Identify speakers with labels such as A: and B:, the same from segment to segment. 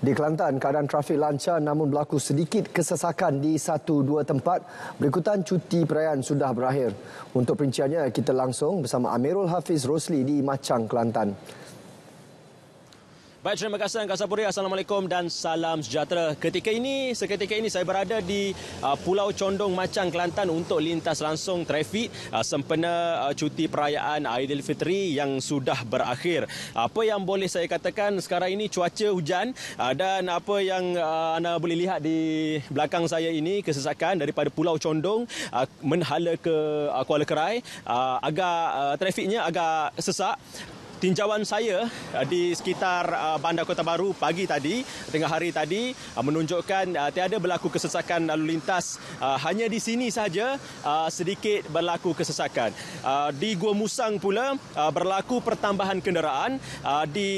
A: Di Kelantan, keadaan trafik lancar namun berlaku sedikit kesesakan di satu dua tempat. Berikutan cuti perayaan sudah berakhir. Untuk perinciannya, kita langsung bersama Amirul Hafiz Rosli di Macang, Kelantan.
B: Baik, terima kasih Angkasa Puri. Assalamualaikum dan salam sejahtera. Ketika ini, seketika ini saya berada di uh, Pulau Condong Macang, Kelantan untuk lintas langsung trafik uh, sempena uh, cuti perayaan Aidilfitri yang sudah berakhir. Apa yang boleh saya katakan sekarang ini cuaca hujan dan apa yang anda boleh lihat di belakang saya ini kesesakan daripada Pulau Condong uh, menhala ke Kuala Kerai agak uh, trafiknya agak sesak tinjauan saya eh, di sekitar eh, bandar Kota Baru pagi tadi tengah hari tadi eh, menunjukkan tiada berlaku kesesakan lalu lintas hanya di sini saja sedikit berlaku kesesakan di Gua Musang pula berlaku pertambahan kenderaan di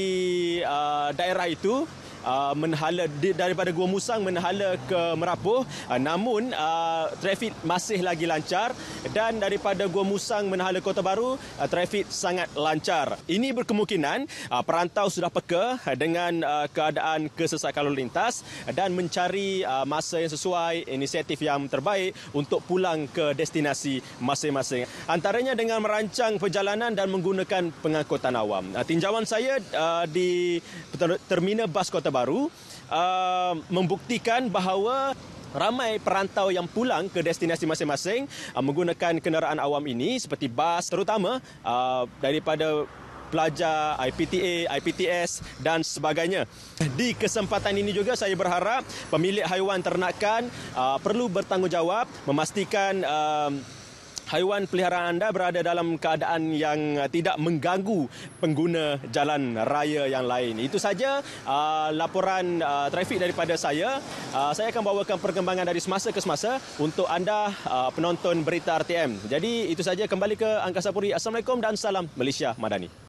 B: daerah itu Uh, menhala daripada Gua Musang menhala ke Merapuh uh, namun uh, trafik masih lagi lancar dan daripada Gua Musang menhala Kota Baru trafik sangat lancar ini berkemungkinan perantau sudah peka dengan keadaan kesesakan lalu lintas dan mencari masa yang sesuai inisiatif yang terbaik untuk pulang ke destinasi masing-masing antaranya dengan merancang perjalanan dan menggunakan pengangkutan awam tinjauan saya di terminal bas Kota Baru uh, membuktikan bahawa ramai perantau yang pulang ke destinasi masing-masing uh, menggunakan kenderaan awam ini seperti bas terutama uh, daripada pelajar IPTA, IPTS dan sebagainya. Di kesempatan ini juga saya berharap pemilik haiwan ternakan uh, perlu bertanggungjawab memastikan uh, haiwan peliharaan anda berada dalam keadaan yang uh, tidak mengganggu pengguna jalan raya yang lain. Itu saja uh, laporan uh, trafik daripada saya. Uh, saya akan bawakan perkembangan dari semasa ke semasa untuk anda uh, penonton berita RTM. Jadi itu saja kembali ke Angkasa Puri. Assalamualaikum dan salam Malaysia Madani.